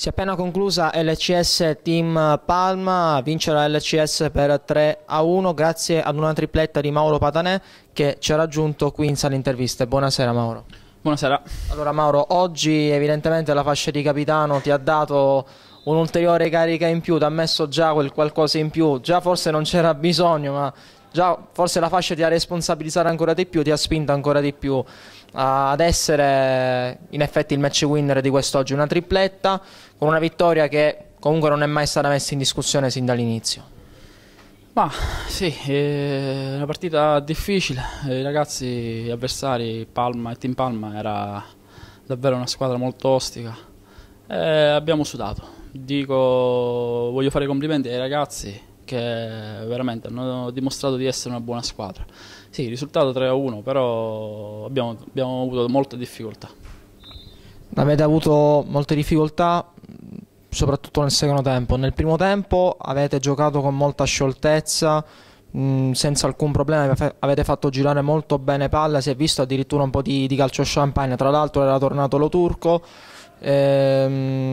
Si è appena conclusa LCS Team Palma, vince la LCS per 3 a 1 grazie ad una tripletta di Mauro Patanè che ci ha raggiunto qui in sala interviste. Buonasera Mauro. Buonasera. Allora Mauro, oggi evidentemente la fascia di capitano ti ha dato un'ulteriore carica in più, ti ha messo già quel qualcosa in più, già forse non c'era bisogno ma già forse la fascia ti ha responsabilizzato ancora di più, ti ha spinto ancora di più ad essere in effetti il match winner di quest'oggi, una tripletta con una vittoria che comunque non è mai stata messa in discussione sin dall'inizio. Ma sì, eh, è una partita difficile, eh, i ragazzi, gli avversari, Palma e Team Palma era davvero una squadra molto ostica e eh, abbiamo sudato. Dico, voglio fare i complimenti ai ragazzi perché veramente hanno dimostrato di essere una buona squadra. Sì, risultato 3-1, però abbiamo, abbiamo avuto molte difficoltà. Avete avuto molte difficoltà, soprattutto nel secondo tempo. Nel primo tempo avete giocato con molta scioltezza, mh, mm, senza alcun problema, avete fatto girare molto bene palla, si è visto addirittura un po' di, di calcio champagne, tra l'altro era tornato lo turco. Ehm,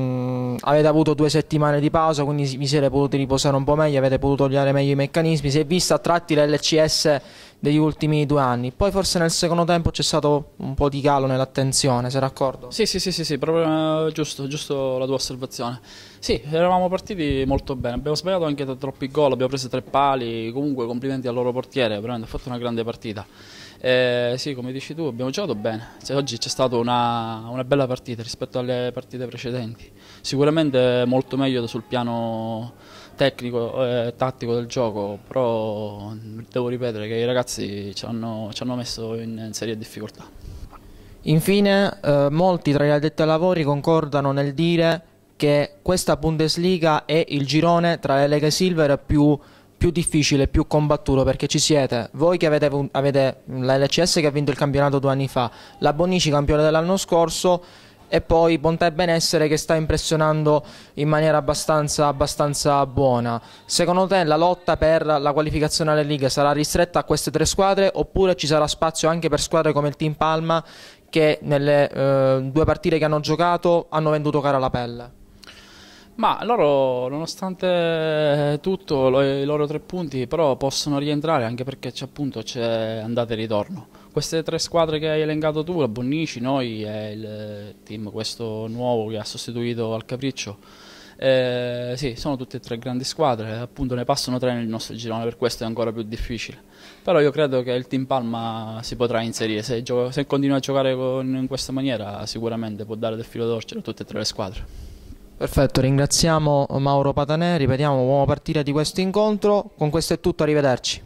avete avuto due settimane di pausa, quindi vi siete potuti riposare un po' meglio, avete potuto togliere meglio i meccanismi. Si è vista a tratti l'LCS degli ultimi due anni. Poi forse nel secondo tempo c'è stato un po' di calo nell'attenzione, sei d'accordo? Sì, sì, sì, sì, sì proprio, eh, giusto, giusto la tua osservazione. Sì, eravamo partiti molto bene, abbiamo sbagliato anche troppi gol, abbiamo preso tre pali, comunque complimenti al loro portiere, veramente ha fatto una grande partita. Eh, sì, come dici tu, abbiamo giocato bene. Cioè, oggi c'è stata una, una, bella partita rispetto alle partite precedenti. Sicuramente molto meglio sul piano tecnico e eh, tattico del gioco, però devo ripetere che i ragazzi ci hanno, ci hanno messo in, in serie difficoltà. Infine, eh, molti tra gli addetti ai lavori concordano nel dire che questa Bundesliga è il girone tra le leghe silver più, più difficile, più combattuto, perché ci siete voi che avete, avete la LCS che ha vinto il campionato due anni fa, la Bonici campione dell'anno scorso, e poi Bontà e Benessere che sta impressionando in maniera abbastanza, abbastanza buona. Secondo te la lotta per la qualificazione alle Liga sarà ristretta a queste tre squadre oppure ci sarà spazio anche per squadre come il Team Palma che nelle eh, due partite che hanno giocato hanno venduto cara la pelle? Ma loro, nonostante tutto, i loro tre punti però possono rientrare anche perché c'è appunto c'è andata e ritorno queste tre squadre che hai elencato tu, la Bonnici, noi e il team questo nuovo che ha sostituito al Capriccio, eh, sì, sono tutte e tre grandi squadre, appunto ne passano tre nel nostro girone, per questo è ancora più difficile. Però io credo che il Team Palma si potrà inserire, se, gioca, se continua a giocare con, in questa maniera sicuramente può dare del filo d'orcio a tutte e tre le squadre. Perfetto, ringraziamo Mauro Patanè, ripetiamo, buona partita di questo incontro, con questo è tutto, arrivederci.